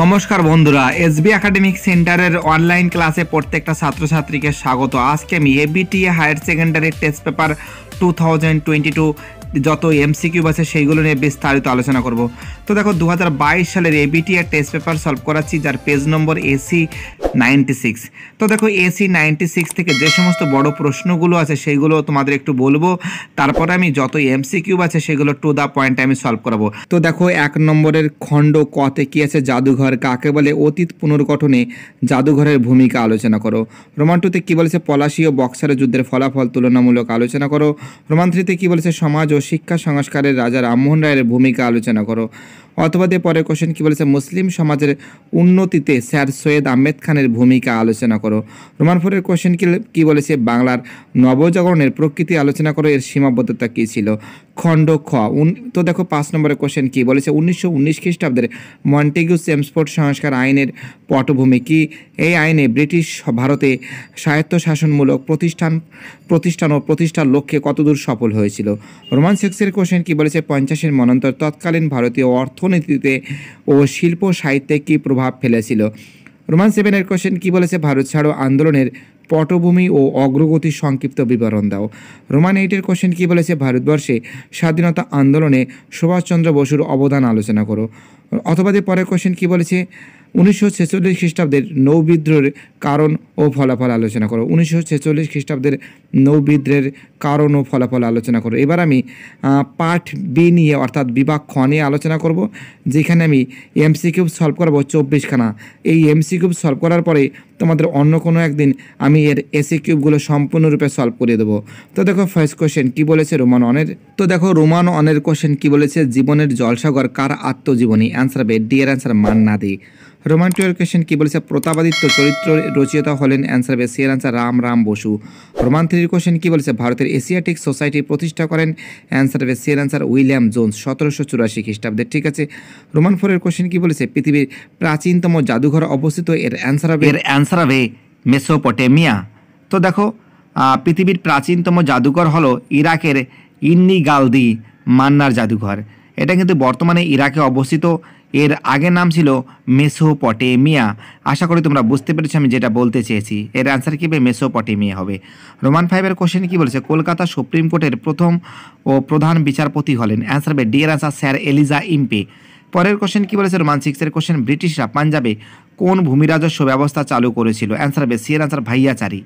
নমস্কার বন্ধুরা SB academic সেন্টারের অনলাইন ক্লাসে প্রত্যেকটা ছাত্রছাত্রীকে স্বাগত আজকে আমি ABT higher secondary test paper two thousand twenty two যত এমসিকিউ আছে সেইগুলো নিয়ে বিস্তারিত আলোচনা করব তো দেখো দু সালের এবিটি আর টেস্ট পেপার সলভ করাচ্ছি যার page number AC ninety six তো দেখো এসি নাইনটি সিক্স থেকে যে সমস্ত বড় প্রশ্নগুলো আছে সেইগুলো তোমাদের একটু বলবো তারপরে আমি যত এমসিকিউ আছে সেগুলো টু দ্য পয়েন্ট আমি সলভ করাবো তো দেখো এক নম্বরের খণ্ড কতে কী আছে জাদুঘর কাকে বলে অতীত পুনর্গঠনে জাদুঘরের ভূমিকা আলোচনা করো রোমান টুতে কী বলেছে পলাশি ও বক্সারের যুদ্ধের ফলাফল তুলনামূলক আলোচনা করো রোমান থ্রিতে কী বলেছে সমাজ ও শিক্ষা সংস্কারের রাজা রামমোহন রায়ের ভূমিকা আলোচনা করো অথবা দিয়ে পরে কোশ্চেন কী বলেছে মুসলিম সমাজের উন্নতিতে স্যার সৈয়দ আহমেদ খানের ভূমিকা আলোচনা করো রোমান ফোরের কোশ্চেন কী বলেছে বাংলার নবজাগরণের প্রকৃতি আলোচনা করো এর সীমাবদ্ধতা কী ছিল খণ্ড খ তো দেখো পাঁচ নম্বরের কোশ্চেন কি বলেছে উনিশশো উনিশ খ্রিস্টাব্দের মন্টেগু সেমস্পোর্ট সংস্কার আইনের পটভূমি কি এই আইনে ব্রিটিশ ভারতে স্বায়ত্তশাসনমূলক প্রতিষ্ঠান প্রতিষ্ঠান ও প্রতিষ্ঠার লক্ষ্যে কতদূর সফল হয়েছিল রোমান সেক্সের কোশ্চেন কি বলেছে পঞ্চাশের মনান্তর তৎকালীন ভারতীয় অর্থনীতিতে ও শিল্প সাহিত্যে কি প্রভাব ফেলেছিল রোমান সেভেনের কোশ্চেন কি বলেছে ভারত ছাড়ো আন্দোলনের পটভূমি ও অগ্রগতির সংক্ষিপ্ত বিবরণ দাও রোমান এইটের কোশ্চেন কী বলেছে ভারতবর্ষে স্বাধীনতা আন্দোলনে সুভাষচন্দ্র বসুর অবদান আলোচনা করো অথবা যে পরের কোশ্চেন কী বলেছে উনিশশো ছেচল্লিশ খ্রিস্টাব্দের নৌবিদ্রোহের কারণ ও ফলাফল আলোচনা করো উনিশশো ছেচল্লিশ খ্রিস্টাব্দের নৌবিদ্রোহের কারণ ও ফলাফল আলোচনা করো এবার আমি পার্ট বি নিয়ে অর্থাৎ বিভাগ খ নিয়ে আলোচনা করব যেখানে আমি কিউব সলভ করবো চব্বিশখানা এই এমসি কিউব সলভ করার পরে তোমাদের অন্য কোনো একদিন আমি এর এসি কিউবগুলো সম্পূর্ণরূপে সলভ করে দেবো তো দেখো ফার্স্ট কোশ্চেন কি বলেছে রোমান অনের তো দেখো রোমান অনের কোশ্চেন কি বলেছে জীবনের জলসাগর কার আত্মজীবনী অ্যান্সার হবে ডি এর অ্যান্সার মান্নাদি রোমান টুয়েলভ কোয়েশ্চেন কী বলেছে প্রতাপাদিত্য চরিত্র রচয়িতা হলেন অ্যান্সার হবে এর অ্যান্সার রাম রাম বসু রোমান থ্রির কোয়েশ্চেন কী বলেছে ভারতের এশিয়াটিক সোসাইটি প্রতিষ্ঠা করেন অ্যান্সার হবে এর অ্যান্সার উইলিয়াম জোন্স সতেরোশো চুরাশি খ্রিস্টাব্দে ঠিক আছে রোমান ফোরের কোয়েশ্চেন কী বলেছে পৃথিবীর প্রাচীনতম জাদুঘর অবস্থিত এর অ্যান্সার হবে এর অ্যান্সার আনসার হবে মেসোপটেমিয়া তো দেখো পৃথিবীর প্রাচীনতম জাদুঘর হলো ইরাকের ইন্নি গালদি মান্নার জাদুঘর এটা কিন্তু বর্তমানে ইরাকে অবস্থিত এর আগে নাম ছিল মেসোপটেমিয়া আশা করি তোমরা বুঝতে পেরেছো আমি যেটা বলতে চেয়েছি এর অ্যান্সার কী হবে মেসোপটেমিয়া হবে রোমান ফাইভের কোশ্চেন কী বলেছে কলকাতা সুপ্রিম কোর্টের প্রথম ও প্রধান বিচারপতি হলেন অ্যান্সার হবে ডিয়ার অ্যান্সার স্যার এলিজা ইম্পে পরের কোশ্চেন কি বলেছে রোমান সিক্সের কোশ্চেন ব্রিটিশরা পাঞ্জাবে কোন ভূমি রাজস্ব ব্যবস্থা চালু করেছিল অ্যান্সার হবে সি এর আনসার ভাইয়াচারি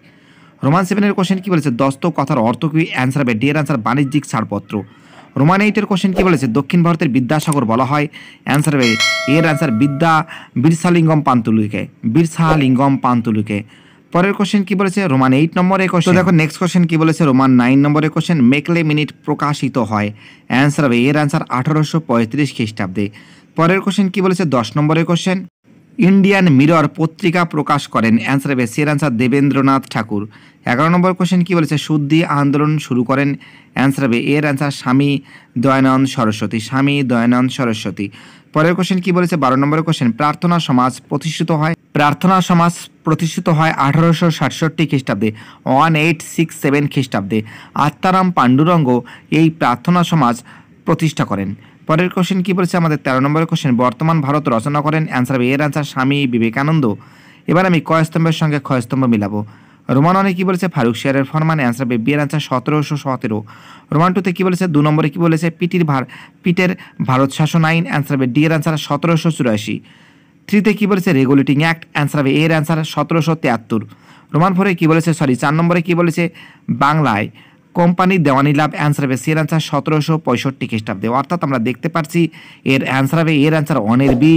রোমান সেভেনের কোশ্চেন কি বলেছে দস্ত কথার অর্থ কী অ্যান্সার হবে ডি এর আনসার বাণিজ্যিক ছাড়পত্র রোমান এইটের কোশ্চেন কি বলেছে দক্ষিণ ভারতের বিদ্যাসাগর বলা হয় অ্যান্সার হবে এর আনসার বিদ্যা বিরসালিঙ্গম পান্তুলুকে বিরসালিঙ্গম পান্তুলুকে পরের কোশ্চেন কি বলেছে রোমান এইট নম্বরের কোশ্চেন দেখো নেক্সট কোশ্চেন কি বলেছে রোমান নাইন নম্বরের কোশ্চেন মেকলে মিনিট প্রকাশিত হয় অ্যান্সার হবে এর অ্যান্সার আঠারোশো পঁয়ত্রিশ খ্রিস্টাব্দে পরের কোশ্চেন কি বলেছে দশ নম্বরের কোশ্চেন ইন্ডিয়ান মিরর পত্রিকা প্রকাশ করেন অ্যান্সার হবে সের অ্যান্সার দেবেন্দ্রনাথ ঠাকুর এগারো নম্বর কোশ্চেন কি বলেছে শুদ্ধি আন্দোলন শুরু করেন অ্যান্সার হবে এর অ্যান্সার স্বামী দয়ানন্দ সরস্বতী স্বামী দয়ানন্দ সরস্বতী পরের কোশ্চেন কী বলেছে বারো নম্বরের কোশ্চেন প্রার্থনা সমাজ প্রতিষ্ঠিত হয় প্রার্থনা সমাজ প্রতিষ্ঠিত হয় আঠারোশো সাতষট্টি খ্রিস্টাব্দে ওয়ান এইট সিক্স সেভেন খ্রিস্টাব্দে আত্মারাম পাণ্ডুরঙ্গ এই প্রার্থনা সমাজ প্রতিষ্ঠা করেন পরের কোশ্চেন কী বলেছে আমাদের তেরো নম্বরের কোশ্চেন বর্তমান ভারত রচনা করেন অ্যান্সার এর অ্যান্সার স্বামী বিবেকানন্দ এবার আমি কয়স্তম্ভের সঙ্গে ক্ষয়স্তম্ভ মিলাবো রোমান অনে কী বলেছে ফারুক শেয়ারের ফরমান অ্যান্সার বে বিয়ের অ্যান্সার সতেরোশো সতেরো রোমান টুতে কী বলেছে দু নম্বরে কী বলেছে পিটির ভার পিটের ভারত শাসন আইন অ্যান্সার বে ডি এর অ্যান্সার সতেরোশো চুরাশি থ্রিতে কী বলেছে রেগুলেটিং অ্যাক্ট অ্যান্সার হবে এর অ্যান্সার সতেরোশো তিয়াত্তর রোমান ফোরে কী বলেছে সরি চার নম্বরে কী বলেছে বাংলায় কোম্পানি দেওয়ানি লাভ অ্যান্সার হবে সের অ্যান্সার সতেরোশো পঁয়ষট্টি খ্রিস্টাব্দে অর্থাৎ আমরা দেখতে পাচ্ছি এর অ্যান্সার হবে এর অ্যান্সার ওয়ানের বি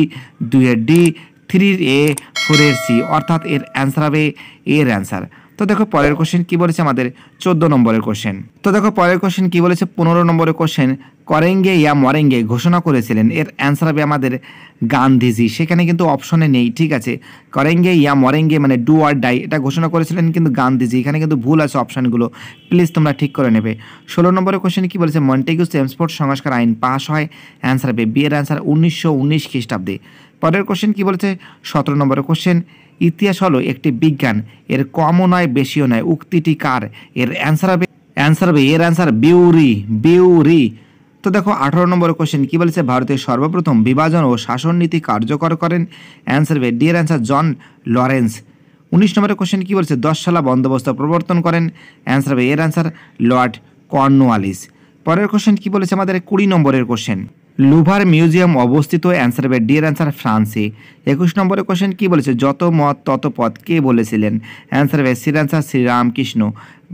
দুইয়ের ডি থ্রির এ ফোরের সি অর্থাৎ এর অ্যান্সার হবে এর অ্যান্সার তো দেখো পরের কোশ্চেন কি বলেছে আমাদের চোদ্দ নম্বরের কোশ্চেন তো দেখো পরের কোশ্চেন কি বলেছে পনেরো নম্বরের কোশ্চেন করেঙ্গে ইয়া মরেঙ্গে ঘোষণা করেছিলেন এর অ্যান্সার হবে আমাদের গান্ধীজি সেখানে কিন্তু অপশনে নেই ঠিক আছে করেঙ্গে ইয়া মরেঙ্গে মানে ডু আর ডাই এটা ঘোষণা করেছিলেন কিন্তু গান্ধীজি এখানে কিন্তু ভুল আছে অপশানগুলো প্লিজ তোমরা ঠিক করে নেবে ষোলো নম্বরের কোশ্চেন কী বলেছে মন্টেগু চেমস্পোর্ট সংস্কার আইন পাস হয় অ্যান্সার হবে বিয়ের অ্যান্সার উনিশশো উনিশ খ্রিস্টাব্দে পরের কোশ্চেন কী বলেছে সতেরো নম্বরের কোশ্চেন ইতিহাস হলো একটি বিজ্ঞান এর কমও নয় বেশিও নয় উক্তিটি কার এর অ্যান্সার হবে অ্যান্সার হবে এর অ্যান্সার বিউরি বিউরি তো দেখো আঠারো নম্বর কোশ্চেন কি বলেছে ভারতের সর্বপ্রথম বিভাজন ও শাসন নীতি কার্যকর করেন অ্যান্সার বে ডিয়ার অ্যান্সার জন লরেন্স উনিশ নম্বরের কোশ্চেন কী বলছে সালা বন্দোবস্ত প্রবর্তন করেন অ্যান্সার বে এর অ্যান্সার লর্ড কর্নওয়ালিস পরের কোশ্চেন কী বলেছে আমাদের কুড়ি নম্বরের কোশ্চেন লুভার মিউজিয়াম অবস্থিত অ্যান্সার বে ডিয়ার অ্যান্সার ফ্রান্সে একুশ নম্বরের কোশ্চেন কী বলেছে যত মত তত পথ কে বলেছিলেন অ্যান্সার বে শ্রী অ্যান্সার শ্রীরামকৃষ্ণ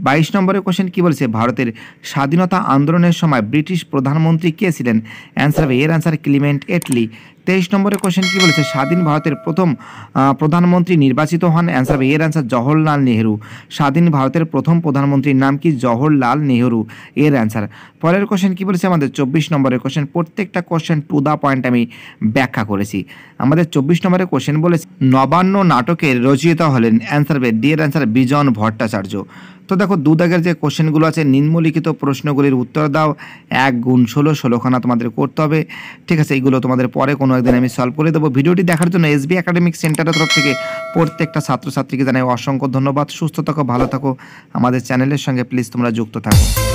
বাইশ নম্বরের কোশ্চেন কী বলছে ভারতের স্বাধীনতা আন্দোলনের সময় ব্রিটিশ প্রধানমন্ত্রী কে ছিলেন অ্যান্সার হবে এর অ্যান্সার ক্লিমেন্ট এটলি তেইশ নম্বরের কোশ্চেন কী বলেছে স্বাধীন ভারতের প্রথম প্রধানমন্ত্রী নির্বাচিত হন অ্যান্সার হবে এর অ্যান্সার জওহরলাল নেহরু স্বাধীন ভারতের প্রথম প্রধানমন্ত্রীর নাম কি জওহরলাল নেহরু এর অ্যান্সার পরের কোশ্চেন কী বলেছে আমাদের চব্বিশ নম্বরের কোশ্চেন প্রত্যেকটা কোশ্চেন টু দ্য পয়েন্ট আমি ব্যাখ্যা করেছি আমাদের চব্বিশ নম্বরের কোশ্চেন বলেছে নবান্ন নাটকের রচয়িতা হলেন অ্যান্সার হবে ডি এর অ্যান্সার বিজন ভট্টাচার্য তো দেখো দু দাগের যে কোশ্চেনগুলো আছে নিম্নলিখিত প্রশ্নগুলির উত্তর দাও এক গুণ ষোলো ষোলোখানা তোমাদের করতে হবে ঠিক আছে এইগুলো তোমাদের পরে কোনো একদিন আমি সলভ করে দেবো ভিডিওটি দেখার জন্য এস বি একাডেমিক সেন্টারের তরফ থেকে প্রত্যেকটা ছাত্রছাত্রীকে জানাই অসংখ্য ধন্যবাদ সুস্থ থাকো ভালো থাকো আমাদের চ্যানেলের সঙ্গে প্লিজ তোমরা যুক্ত থাকো